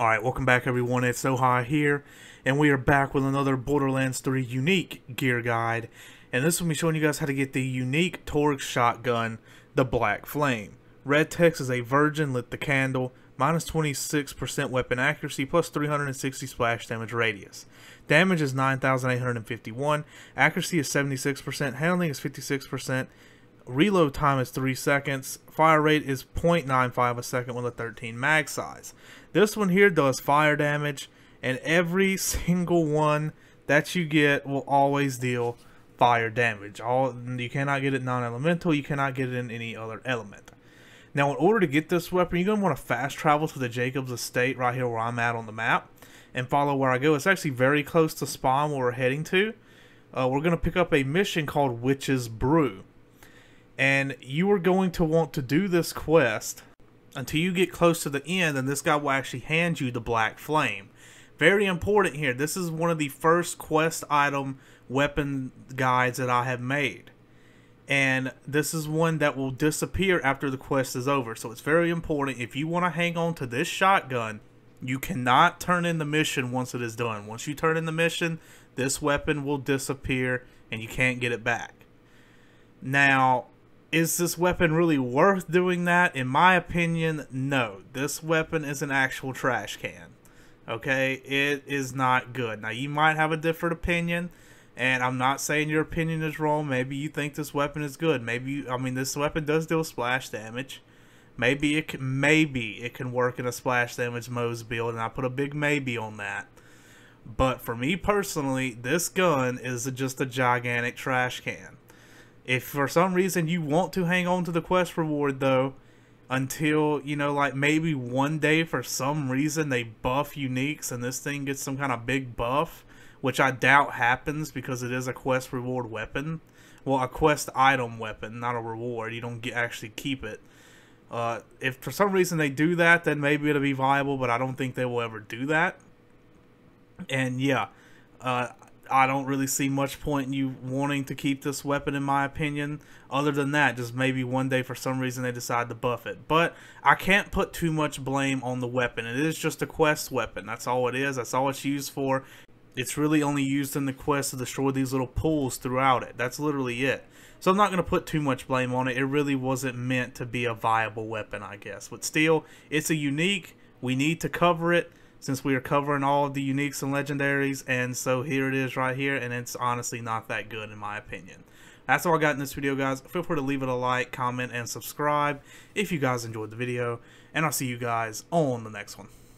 Alright, welcome back everyone, it's high here, and we are back with another Borderlands 3 Unique Gear Guide, and this will be showing you guys how to get the unique Torx shotgun, the Black Flame. Red text is a virgin lit the candle, minus 26% weapon accuracy, plus 360 splash damage radius. Damage is 9,851, accuracy is 76%, handling is 56%, reload time is 3 seconds, fire rate is 0.95 a second with a 13 mag size. This one here does fire damage, and every single one that you get will always deal fire damage. All You cannot get it non-elemental, you cannot get it in any other element. Now in order to get this weapon, you're going to want to fast travel to the Jacob's Estate right here where I'm at on the map and follow where I go. It's actually very close to spawn where we're heading to. Uh, we're going to pick up a mission called Witch's Brew and you are going to want to do this quest until you get close to the end and this guy will actually hand you the black flame very important here this is one of the first quest item weapon guides that i have made and this is one that will disappear after the quest is over so it's very important if you want to hang on to this shotgun you cannot turn in the mission once it is done once you turn in the mission this weapon will disappear and you can't get it back now is this weapon really worth doing that? In my opinion, no. This weapon is an actual trash can. Okay? It is not good. Now, you might have a different opinion, and I'm not saying your opinion is wrong. Maybe you think this weapon is good. Maybe, you, I mean, this weapon does deal splash damage. Maybe it can, maybe it can work in a splash damage Mose build, and I put a big maybe on that. But for me personally, this gun is just a gigantic trash can. If for some reason you want to hang on to the quest reward though, until, you know, like maybe one day for some reason they buff uniques and this thing gets some kind of big buff, which I doubt happens because it is a quest reward weapon. Well, a quest item weapon, not a reward. You don't get, actually keep it. Uh, if for some reason they do that, then maybe it'll be viable, but I don't think they will ever do that. And yeah, uh, I don't really see much point in you wanting to keep this weapon, in my opinion. Other than that, just maybe one day for some reason they decide to buff it. But I can't put too much blame on the weapon. It is just a quest weapon. That's all it is. That's all it's used for. It's really only used in the quest to destroy these little pools throughout it. That's literally it. So I'm not going to put too much blame on it. It really wasn't meant to be a viable weapon, I guess. But still, it's a unique. We need to cover it since we are covering all of the uniques and legendaries and so here it is right here and it's honestly not that good in my opinion. That's all I got in this video guys. Feel free to leave it a like, comment, and subscribe if you guys enjoyed the video and I'll see you guys on the next one.